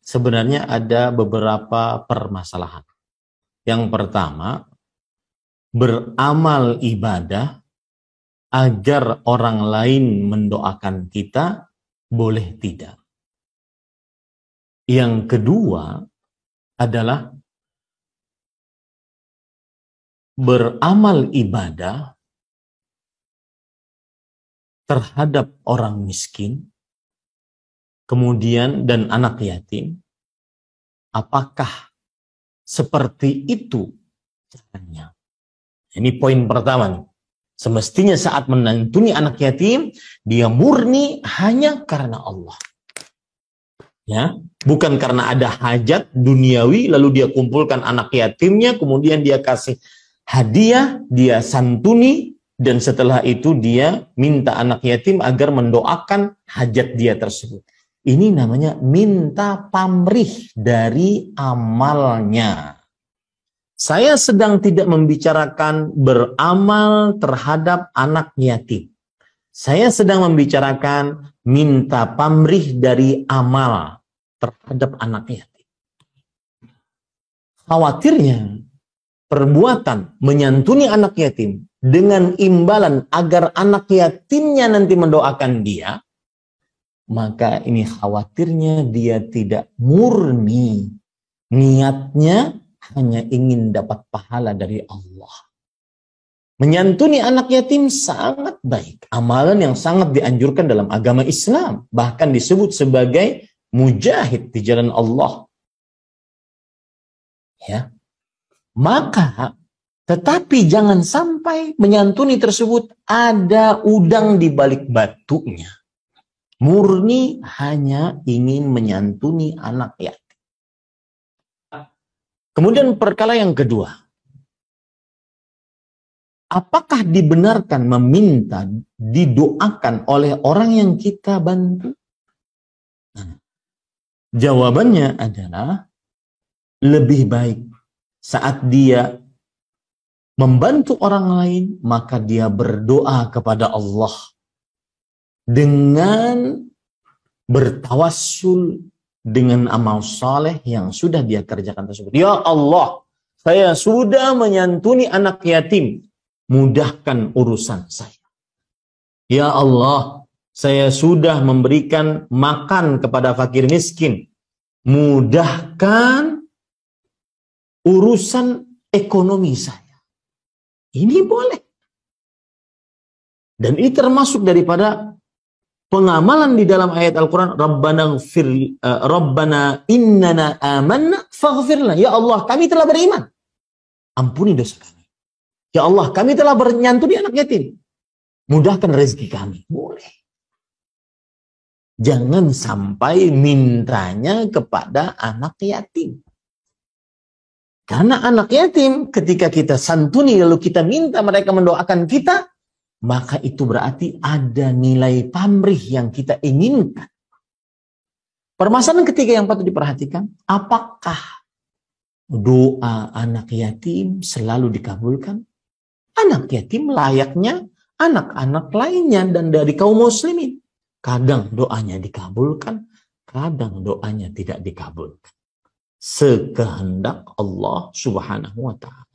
sebenarnya ada beberapa permasalahan. Yang pertama, beramal ibadah agar orang lain mendoakan kita boleh tidak. Yang kedua adalah beramal ibadah terhadap orang miskin kemudian dan anak yatim, apakah seperti itu caranya? Nah, ini poin pertama nih. Semestinya saat menantuni anak yatim, dia murni hanya karena Allah. Ya, bukan karena ada hajat duniawi lalu dia kumpulkan anak yatimnya kemudian dia kasih hadiah, dia santuni dan setelah itu dia minta anak yatim agar mendoakan hajat dia tersebut. Ini namanya minta pamrih dari amalnya. Saya sedang tidak membicarakan beramal terhadap anak yatim. Saya sedang membicarakan minta pamrih dari amal terhadap anak yatim. Khawatirnya perbuatan menyantuni anak yatim dengan imbalan agar anak yatimnya nanti mendoakan dia maka ini khawatirnya dia tidak murni. Niatnya hanya ingin dapat pahala dari Allah. Menyantuni anak yatim sangat baik. Amalan yang sangat dianjurkan dalam agama Islam. Bahkan disebut sebagai mujahid di jalan Allah. Ya. Maka tetapi jangan sampai menyantuni tersebut ada udang di balik batunya. Murni hanya ingin menyantuni anak yatim. Kemudian perkara yang kedua. Apakah dibenarkan meminta didoakan oleh orang yang kita bantu? Nah, jawabannya adalah lebih baik saat dia membantu orang lain maka dia berdoa kepada Allah dengan bertawassul dengan amal soleh yang sudah dia kerjakan tersebut. Ya Allah, saya sudah menyantuni anak yatim, mudahkan urusan saya. Ya Allah, saya sudah memberikan makan kepada fakir miskin, mudahkan urusan ekonomi saya. Ini boleh. Dan ini termasuk daripada pengamalan di dalam ayat Al-Quran Rabbana, gfir, uh, eh, Rabbana innana amanna faghfirna Ya Allah kami telah beriman ampuni dosa kami Ya Allah kami telah di anak yatim mudahkan rezeki kami boleh jangan sampai mintanya kepada anak yatim karena anak yatim ketika kita santuni lalu kita minta mereka mendoakan kita maka itu berarti ada nilai pamrih yang kita inginkan. Permasalahan ketiga yang patut diperhatikan, apakah doa anak yatim selalu dikabulkan? Anak yatim layaknya anak-anak lainnya dan dari kaum muslimin. Kadang doanya dikabulkan, kadang doanya tidak dikabulkan. Sekehendak Allah subhanahu wa ta'ala.